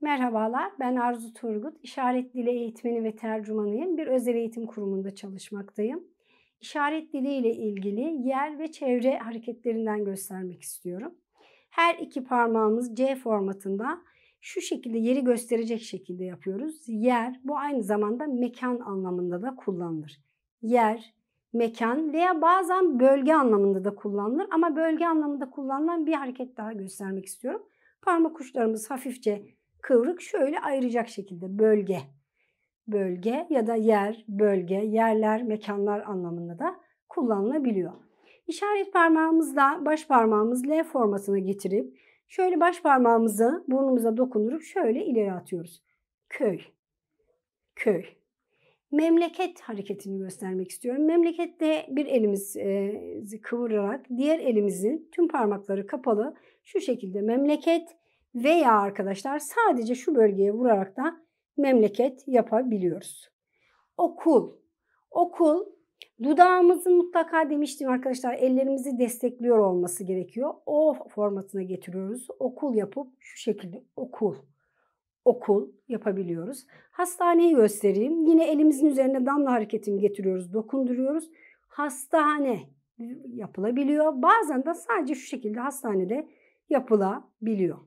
Merhabalar, ben Arzu Turgut. İşaret Dili Eğitmeni ve Tercümanıyım. Bir özel eğitim kurumunda çalışmaktayım. İşaret dili ile ilgili yer ve çevre hareketlerinden göstermek istiyorum. Her iki parmağımız C formatında şu şekilde yeri gösterecek şekilde yapıyoruz. Yer bu aynı zamanda mekan anlamında da kullanılır. Yer, mekan veya bazen bölge anlamında da kullanılır ama bölge anlamında kullanılan bir hareket daha göstermek istiyorum. Parmak uçlarımız hafifçe kıvrık şöyle ayıracak şekilde bölge. Bölge ya da yer, bölge, yerler, mekanlar anlamında da kullanılabiliyor. İşaret parmağımızla baş parmağımız L formasına getirip şöyle baş parmağımızı burnumuza dokundurup şöyle ileri atıyoruz. Köy, köy. Memleket hareketini göstermek istiyorum. Memlekette bir elimizi e, kıvırarak diğer elimizin tüm parmakları kapalı şu şekilde memleket veya arkadaşlar sadece şu bölgeye vurarak da memleket yapabiliyoruz. Okul. Okul dudağımızın mutlaka demiştim arkadaşlar ellerimizi destekliyor olması gerekiyor. O formatına getiriyoruz. Okul yapıp şu şekilde okul okul yapabiliyoruz. Hastaneyi göstereyim. Yine elimizin üzerine damla hareketini getiriyoruz, dokunduruyoruz. Hastane yapılabiliyor. Bazen de sadece şu şekilde hastanede yapılabiliyor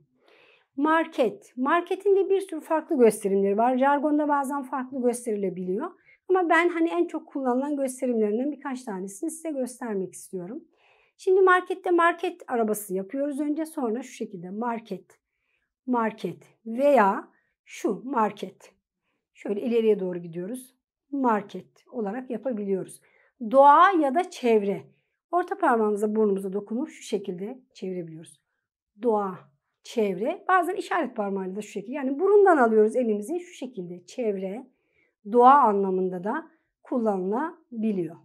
market. Marketin de bir sürü farklı gösterimleri var. Jargonda bazen farklı gösterilebiliyor. Ama ben hani en çok kullanılan gösterimlerinden birkaç tanesini size göstermek istiyorum. Şimdi markette market arabası yapıyoruz önce sonra şu şekilde market, market veya şu market. Şöyle ileriye doğru gidiyoruz. Market olarak yapabiliyoruz. Doğa ya da çevre. Orta parmağımıza burnumuza dokunup şu şekilde çevirebiliyoruz. Doğa, çevre. Bazen işaret parmağıyla da şu şekilde. Yani burundan alıyoruz elimizi şu şekilde çevre doğa anlamında da kullanılabiliyor.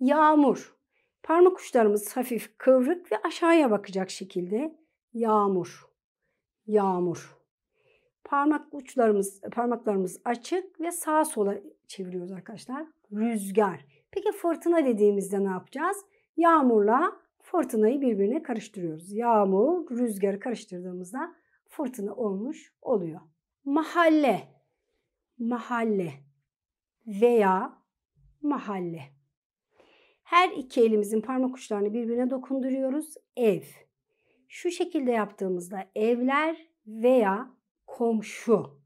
Yağmur. Parmak uçlarımız hafif kıvrık ve aşağıya bakacak şekilde yağmur. Yağmur. Parmak uçlarımız, parmaklarımız açık ve sağa sola çeviriyoruz arkadaşlar. Rüzgar. Peki fırtına dediğimizde ne yapacağız? Yağmurla fırtınayı birbirine karıştırıyoruz. Yağmur, rüzgar karıştırdığımızda fırtına olmuş oluyor. Mahalle, mahalle veya mahalle. Her iki elimizin parmak uçlarını birbirine dokunduruyoruz. Ev. Şu şekilde yaptığımızda evler veya komşu.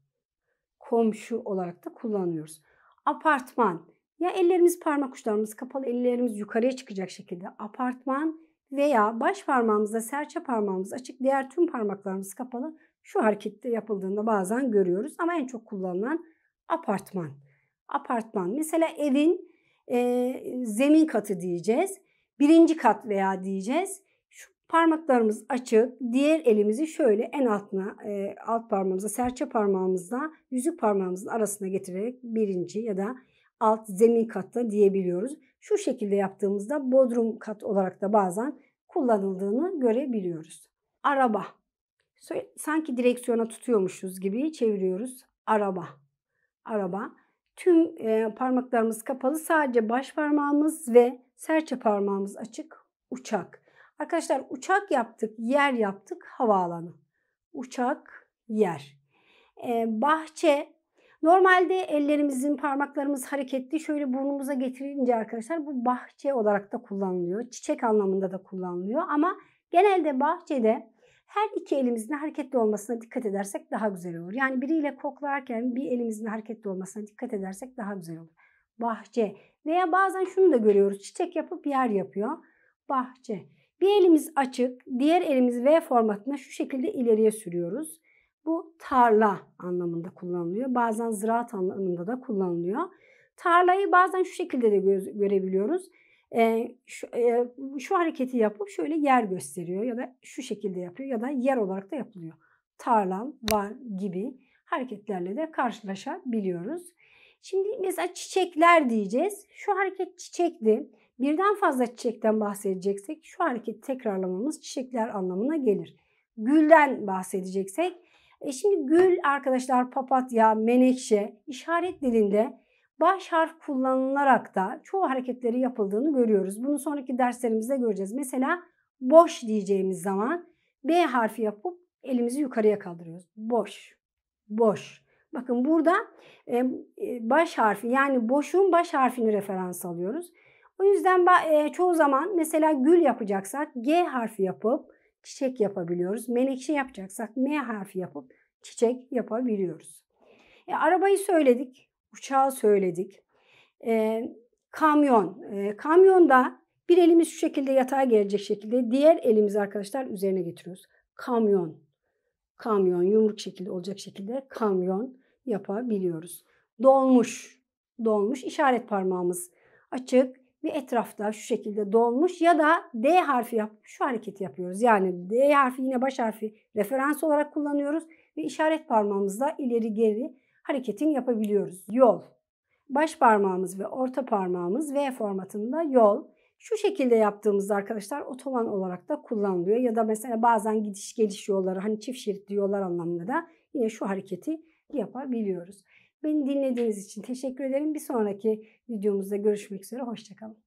Komşu olarak da kullanıyoruz. Apartman. Ya ellerimiz parmak uçlarımız kapalı, ellerimiz yukarıya çıkacak şekilde. Apartman veya baş parmağımızda serçe parmağımız açık, diğer tüm parmaklarımız kapalı. Şu harekette yapıldığında bazen görüyoruz ama en çok kullanılan apartman. Apartman mesela evin e, zemin katı diyeceğiz. Birinci kat veya diyeceğiz. Şu parmaklarımız açık, diğer elimizi şöyle en altına, e, alt parmağımıza, serçe parmağımızla yüzük parmağımızın arasına getirerek birinci ya da alt zemin katta diyebiliyoruz. Şu şekilde yaptığımızda bodrum kat olarak da bazen kullanıldığını görebiliyoruz. Araba. Sanki direksiyona tutuyormuşuz gibi çeviriyoruz. Araba. Araba. Tüm e, parmaklarımız kapalı. Sadece baş parmağımız ve serçe parmağımız açık. Uçak. Arkadaşlar uçak yaptık, yer yaptık, havaalanı. Uçak, yer. E, bahçe Normalde ellerimizin, parmaklarımız hareketli şöyle burnumuza getirince arkadaşlar bu bahçe olarak da kullanılıyor. Çiçek anlamında da kullanılıyor ama genelde bahçede her iki elimizin hareketli olmasına dikkat edersek daha güzel olur. Yani biriyle koklarken bir elimizin hareketli olmasına dikkat edersek daha güzel olur. Bahçe veya bazen şunu da görüyoruz. Çiçek yapıp yer yapıyor. Bahçe. Bir elimiz açık, diğer elimiz V formatına şu şekilde ileriye sürüyoruz. Bu tarla anlamında kullanılıyor. Bazen ziraat anlamında da kullanılıyor. Tarlayı bazen şu şekilde de göz, görebiliyoruz. E, şu, e, şu hareketi yapıp şöyle yer gösteriyor ya da şu şekilde yapıyor ya da yer olarak da yapılıyor. Tarlam var gibi hareketlerle de karşılaşabiliyoruz. Şimdi mesela çiçekler diyeceğiz. Şu hareket çiçekti. Birden fazla çiçekten bahsedeceksek şu hareketi tekrarlamamız çiçekler anlamına gelir. Gülden bahsedeceksek e şimdi gül arkadaşlar papatya, menekşe işaret dilinde baş harf kullanılarak da çoğu hareketleri yapıldığını görüyoruz. Bunu sonraki derslerimizde göreceğiz. Mesela boş diyeceğimiz zaman B harfi yapıp elimizi yukarıya kaldırıyoruz. Boş, boş. Bakın burada e, e, baş harfi yani boşun baş harfini referans alıyoruz. O yüzden e, çoğu zaman mesela gül yapacaksak G harfi yapıp çiçek yapabiliyoruz. Menekşe yapacaksak M harfi yapıp çiçek yapabiliyoruz. E, arabayı söyledik, uçağı söyledik. E, kamyon. E, kamyonda bir elimiz şu şekilde yatağa gelecek şekilde diğer elimiz arkadaşlar üzerine getiriyoruz. Kamyon. Kamyon yumruk şekilde olacak şekilde kamyon yapabiliyoruz. Dolmuş. Dolmuş işaret parmağımız açık bir etrafta şu şekilde dolmuş ya da D harfi yapmış şu hareketi yapıyoruz. Yani D harfi yine baş harfi referans olarak kullanıyoruz ve işaret parmağımızla ileri geri hareketini yapabiliyoruz. Yol. Baş parmağımız ve orta parmağımız V formatında yol. Şu şekilde yaptığımızda arkadaşlar otoban olarak da kullanılıyor. Ya da mesela bazen gidiş geliş yolları hani çift şeritli yollar anlamında da yine şu hareketi yapabiliyoruz. Beni dinlediğiniz için teşekkür ederim. Bir sonraki videomuzda görüşmek üzere. Hoşçakalın.